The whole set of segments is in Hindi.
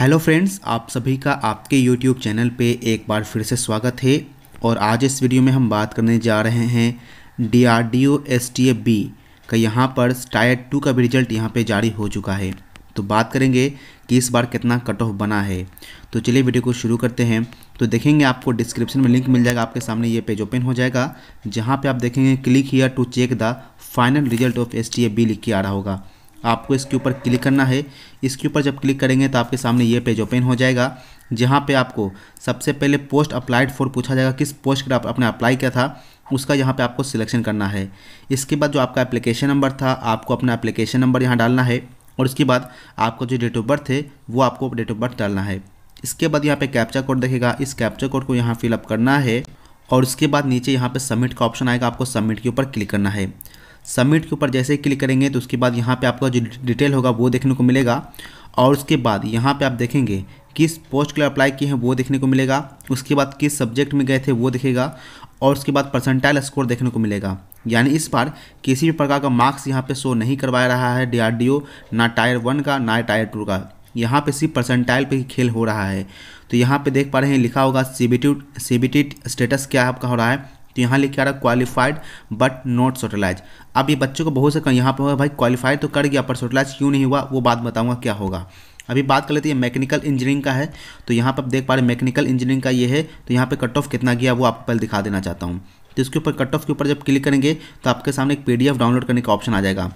हेलो फ्रेंड्स आप सभी का आपके यूट्यूब चैनल पे एक बार फिर से स्वागत है और आज इस वीडियो में हम बात करने जा रहे हैं D R D O S T F B का यहाँ पर टायर टू का भी रिजल्ट यहाँ पे जारी हो चुका है तो बात करेंगे कि इस बार कितना कट ऑफ बना है तो चलिए वीडियो को शुरू करते हैं तो देखेंगे आपको डिस्क्रिप्शन में लिंक मिल जाएगा आपके सामने ये पेज ओपन हो जाएगा जहाँ पर आप देखेंगे click here to check the final result of S T F B लिख के आ रहा होगा आपको इसके ऊपर क्लिक करना है इसके ऊपर जब क्लिक करेंगे तो आपके सामने ये पेज ओपन हो जाएगा जहाँ पे आपको सबसे पहले पोस्ट अप्लाइड फॉर पूछा जाएगा किस पोस्ट का आप अपने अप्लाई किया था उसका यहाँ पे आपको सिलेक्शन करना है इसके बाद जो आपका एप्लीकेशन नंबर था आपको अपना एप्लीकेशन नंबर यहाँ डालना है और उसके बाद आपका जो डेट ऑफ बर्थ है वो आपको डेट ऑफ बर्थ डालना है इसके बाद यहाँ पे कैप्चा कोड देखेगा इस कैप्चा कोड को यहाँ फिलअप करना है और उसके बाद नीचे यहाँ पर सबमिट का ऑप्शन आएगा आपको सबमिट के ऊपर क्लिक करना है सबमिट के ऊपर जैसे ही क्लिक करेंगे तो उसके बाद यहाँ पे आपका जो डिटेल होगा वो देखने को मिलेगा और उसके बाद यहाँ पे आप देखेंगे किस पोस्ट के लिए अप्लाई किए हैं वो देखने को मिलेगा उसके बाद किस सब्जेक्ट में गए थे वो देखेगा और उसके बाद परसेंटाइल स्कोर देखने को मिलेगा यानी इस बार किसी भी प्रकार का मार्क्स यहाँ पर शो नहीं करवाया रहा है डी ना टायर वन का ना टायर टू का यहाँ पे सिर्फ परसेंटाइल पे ही खेल हो रहा है तो यहाँ पे देख पा रहे हैं लिखा होगा सीबीटी सीबीटी स्टेटस क्या आपका हो रहा है तो यहाँ लिखे आ रहा क्वालिफाइड बट नॉट सोटलाइज अब ये बच्चों को बहुत से यहाँ पर भाई क्वालिफाइड तो कर गया पर सोटलाइज क्यों नहीं हुआ वो बात बताऊँगा क्या होगा अभी बात कर लेते हैं मैकेनिकल इंजीनियरिंग का है तो यहाँ पर देख पा रहे मैकेनिकल इंजीनियरिंग का ये है तो यहाँ पर कट ऑफ कितना गया वो आपको पहले दिखा देना चाहता हूँ तो इसके ऊपर कट ऑफ के ऊपर जब क्लिक करेंगे तो आपके सामने एक पीडीएफ डाउनलोड करने का ऑप्शन आ जाएगा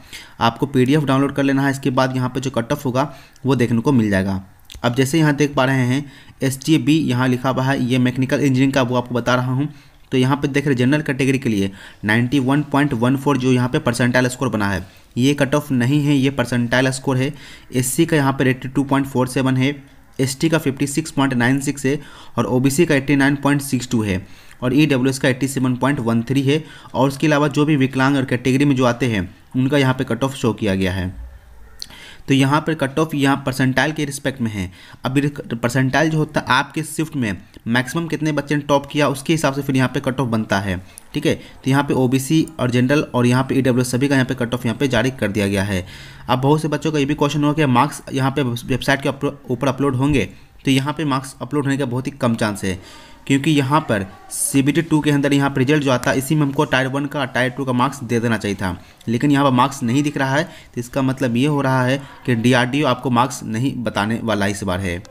आपको पीडीएफ डाउनलोड कर लेना है इसके बाद यहाँ पर जो कट ऑफ होगा वो देखने को मिल जाएगा अब जैसे यहाँ देख पा रहे हैं एस टी बी यहाँ लिखा हुआ है ये मैकेनिकल इंजीनियरिंग का वो आपको बता रहा हूँ तो यहाँ पे देख रहे जनरल कैटेगरी के लिए 91.14 जो यहाँ पे परसेंटाइल स्कोर बना है ये कट ऑफ नहीं है ये परसेंटाइल स्कोर है एससी का यहाँ पर एट्टी 2.47 है एस का फिफ्टी है और ओ का एट्टी है और ई e का 87.13 है और उसके अलावा जो भी विकलांग और कैटेगरी में जो आते हैं उनका यहाँ पे कट ऑफ शो किया गया है तो यहाँ पर कट ऑफ यहाँ परसेंटाइल के रिस्पेक्ट में है अभी परसेंटाइल जो होता है आपके शिफ्ट में मैक्सिमम कितने बच्चे ने टॉप किया उसके हिसाब से फिर यहाँ पे कट ऑफ बनता है ठीक है तो यहाँ पे ओबीसी और जनरल और यहाँ पे ईडब्ल्यू e सभी का यहाँ पे कट ऑफ यहाँ पे जारी कर दिया गया है अब बहुत से बच्चों का ये भी क्वेश्चन होगा कि मार्क्स यहाँ पे वेबसाइट के ऊपर अपलोड होंगे तो यहाँ पर मार्क्स अपलोड होने का बहुत ही कम चांस है क्योंकि यहाँ पर सी बी टी टू के अंदर यहाँ पर रिजल्ट जो आता है इसी में हमको टायर वन का टायर टू का मार्क्स दे देना चाहिए था लेकिन यहाँ पर मार्क्स नहीं दिख रहा है तो इसका मतलब ये हो रहा है कि डी आर डी ओ आपको मार्क्स नहीं बताने वाला इस बार है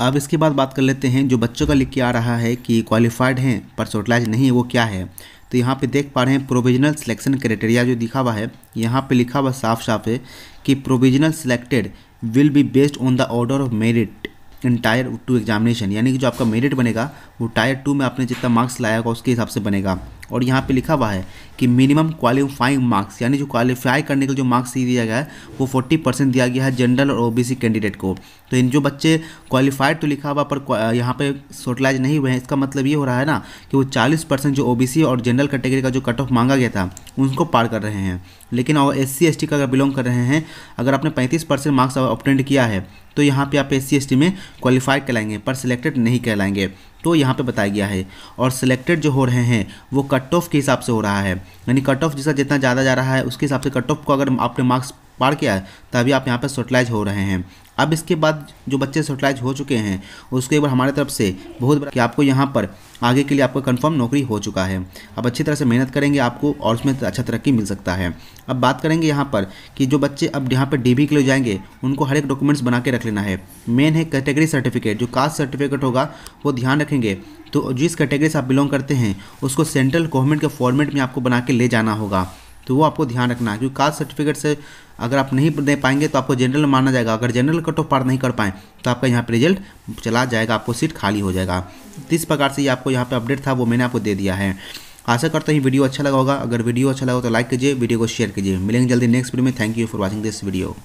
अब इसके बाद बात कर लेते हैं जो बच्चों का लिख के आ रहा है कि क्वालिफाइड हैं पर सोटलाइज नहीं है वो क्या है तो यहाँ पर देख पा रहे हैं प्रोविजनल सिलेक्शन क्राइटेरिया जो दिखा हुआ है यहाँ पर लिखा हुआ साफ साफ है कि provisional selected will be based on the order of merit in tier two examination यानी कि जो आपका मेरिट बनेगा वो टायर टू में आपने जितना मार्क्स लाया होगा उसके हिसाब से बनेगा और यहाँ पे लिखा हुआ है कि मिनिमम क्वालिफाइंग मार्क्स यानी जो क्वालिफाई करने के जो मार्क्स दिया गया है वो फोर्टी परसेंट दिया गया है जनरल और ओबीसी कैंडिडेट को तो इन जो बच्चे क्वालिफाइड तो लिखा हुआ पर यहाँ पे सोटलाइज नहीं हुए हैं इसका मतलब ये हो रहा है ना कि वो चालीस परसेंट जो ओबीसी और जनरल कैटेगरी का जो कट ऑफ मांगा गया था उनको पार कर रहे हैं लेकिन और एस सी का अगर बिलोंग कर रहे हैं अगर आपने पैंतीस परसेंट मार्क्स ऑप्टेंड किया है तो यहाँ पे आप एस सी में क्वालिफाइड कहलाएंगे पर सिलेक्टेड नहीं कहलाएंगे तो यहाँ पे बताया गया है और सिलेक्टेड जो हो रहे हैं वो कट ऑफ के हिसाब से हो रहा है यानी कट ऑफ जिसका जितना ज़्यादा जा रहा है उसके हिसाब से कट ऑफ को अगर आपने मार्क्स पार किया है तभी आप यहाँ पर सोटलाइज हो रहे हैं अब इसके बाद जो बच्चे सेटेलाइज हो चुके हैं उसके ऊपर हमारे तरफ से बहुत बड़ा कि आपको यहाँ पर आगे के लिए आपको कंफर्म नौकरी हो चुका है अब अच्छी तरह से मेहनत करेंगे आपको और उसमें अच्छा तरक्की मिल सकता है अब बात करेंगे यहाँ पर कि जो बच्चे अब यहाँ पर डीबी के लिए जाएंगे उनको हर एक डॉक्यूमेंट्स बना के रख लेना है मेन है कैटेगरी सर्टिफिकेट जो कास्ट सर्टिफिकेट होगा वो ध्यान रखेंगे तो जिस कैटेगरी से आप बिलोंग करते हैं उसको सेंट्रल गवर्नमेंट के फॉर्मेट में आपको बना के ले जाना होगा तो वो आपको ध्यान रखना है क्योंकि कास्ट सर्टिफिकेट से अगर आप नहीं दे पाएंगे तो आपको जनरल माना जाएगा अगर जनरल कट ऑफ पार नहीं कर पाएँ तो आपका यहाँ पर रिजल्ट चला जाएगा आपको सीट खाली हो जाएगा तो इस प्रकार से ये आपको यहाँ पर अपडेट था वो मैंने आपको दे दिया है आशा करता हूँ वीडियो अच्छा लगा होगा अगर वीडियो अच्छा लगा तो लाइक कीजिए वीडियो को शेयर कीजिए मिलेंगे जल्दी नेक्स्ट वीडियो में thank you for watching this video